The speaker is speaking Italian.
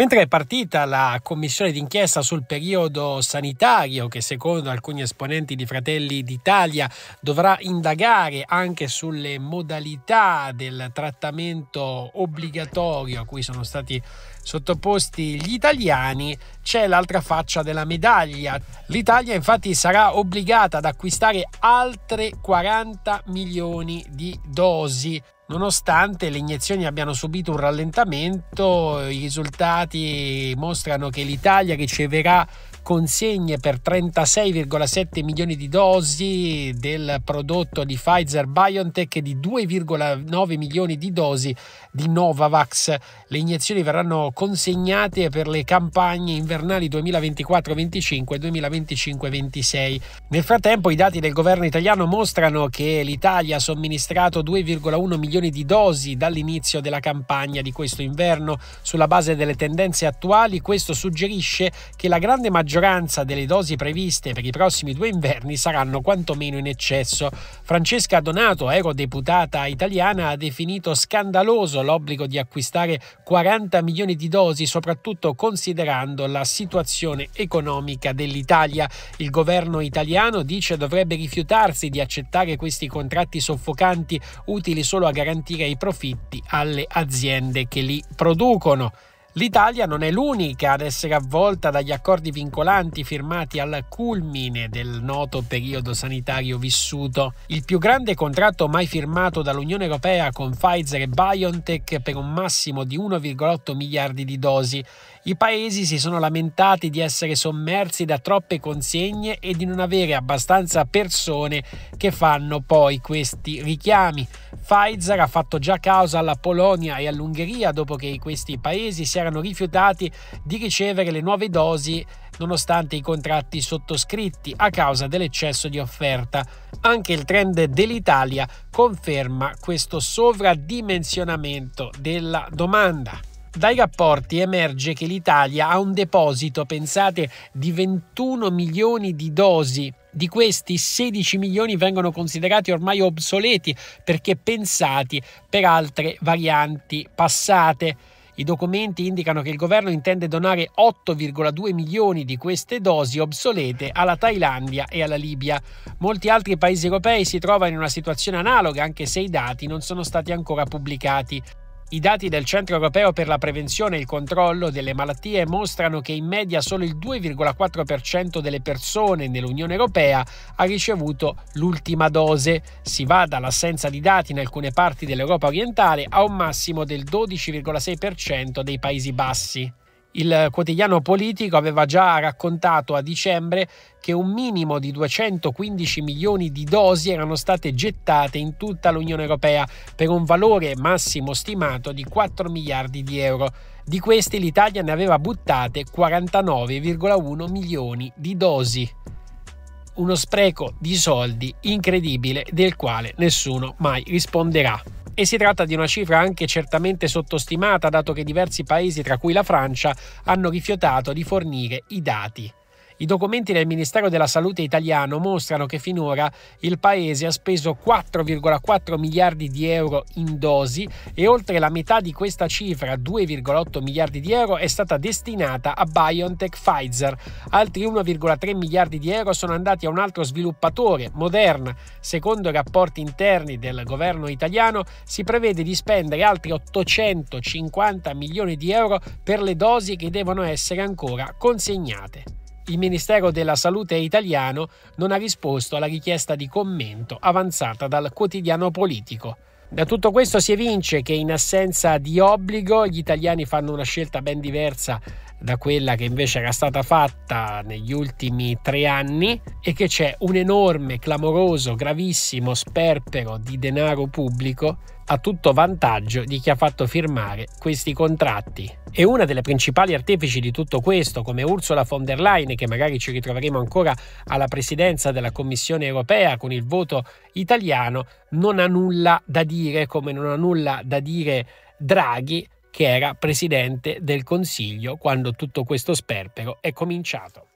Mentre è partita la commissione d'inchiesta sul periodo sanitario che secondo alcuni esponenti di Fratelli d'Italia dovrà indagare anche sulle modalità del trattamento obbligatorio a cui sono stati sottoposti gli italiani, c'è l'altra faccia della medaglia. L'Italia infatti sarà obbligata ad acquistare altre 40 milioni di dosi Nonostante le iniezioni abbiano subito un rallentamento, i risultati mostrano che l'Italia riceverà consegne per 36,7 milioni di dosi del prodotto di Pfizer BioNTech e di 2,9 milioni di dosi di Novavax. Le iniezioni verranno consegnate per le campagne invernali 2024-25 e 2025-26. Nel frattempo i dati del governo italiano mostrano che l'Italia ha somministrato 2,1 milioni di dosi dall'inizio della campagna di questo inverno. Sulla base delle tendenze attuali questo suggerisce che la grande maggioranza maggioranza delle dosi previste per i prossimi due inverni saranno quantomeno in eccesso. Francesca Donato, eurodeputata italiana, ha definito scandaloso l'obbligo di acquistare 40 milioni di dosi, soprattutto considerando la situazione economica dell'Italia. Il governo italiano dice dovrebbe rifiutarsi di accettare questi contratti soffocanti utili solo a garantire i profitti alle aziende che li producono. L'Italia non è l'unica ad essere avvolta dagli accordi vincolanti firmati al culmine del noto periodo sanitario vissuto. Il più grande contratto mai firmato dall'Unione Europea con Pfizer e BioNTech per un massimo di 1,8 miliardi di dosi. I paesi si sono lamentati di essere sommersi da troppe consegne e di non avere abbastanza persone che fanno poi questi richiami. Pfizer ha fatto già causa alla Polonia e all'Ungheria dopo che questi paesi si erano rifiutati di ricevere le nuove dosi nonostante i contratti sottoscritti a causa dell'eccesso di offerta. Anche il trend dell'Italia conferma questo sovradimensionamento della domanda. Dai rapporti emerge che l'Italia ha un deposito, pensate, di 21 milioni di dosi. Di questi 16 milioni vengono considerati ormai obsoleti perché pensati per altre varianti passate. I documenti indicano che il governo intende donare 8,2 milioni di queste dosi obsolete alla Thailandia e alla Libia. Molti altri paesi europei si trovano in una situazione analoga anche se i dati non sono stati ancora pubblicati. I dati del Centro Europeo per la Prevenzione e il Controllo delle Malattie mostrano che in media solo il 2,4% delle persone nell'Unione Europea ha ricevuto l'ultima dose. Si va dall'assenza di dati in alcune parti dell'Europa orientale a un massimo del 12,6% dei Paesi Bassi. Il quotidiano politico aveva già raccontato a dicembre che un minimo di 215 milioni di dosi erano state gettate in tutta l'Unione Europea per un valore massimo stimato di 4 miliardi di euro. Di questi l'Italia ne aveva buttate 49,1 milioni di dosi. Uno spreco di soldi incredibile del quale nessuno mai risponderà e si tratta di una cifra anche certamente sottostimata dato che diversi paesi, tra cui la Francia, hanno rifiutato di fornire i dati. I documenti del Ministero della Salute italiano mostrano che finora il paese ha speso 4,4 miliardi di euro in dosi e oltre la metà di questa cifra, 2,8 miliardi di euro, è stata destinata a BioNTech Pfizer. Altri 1,3 miliardi di euro sono andati a un altro sviluppatore, Moderna. Secondo i rapporti interni del governo italiano si prevede di spendere altri 850 milioni di euro per le dosi che devono essere ancora consegnate il Ministero della Salute italiano non ha risposto alla richiesta di commento avanzata dal quotidiano politico. Da tutto questo si evince che in assenza di obbligo gli italiani fanno una scelta ben diversa da quella che invece era stata fatta negli ultimi tre anni e che c'è un enorme, clamoroso, gravissimo sperpero di denaro pubblico a tutto vantaggio di chi ha fatto firmare questi contratti. E una delle principali artefici di tutto questo, come Ursula von der Leyen, che magari ci ritroveremo ancora alla presidenza della Commissione europea con il voto italiano, non ha nulla da dire, come non ha nulla da dire Draghi, che era presidente del Consiglio quando tutto questo sperpero è cominciato.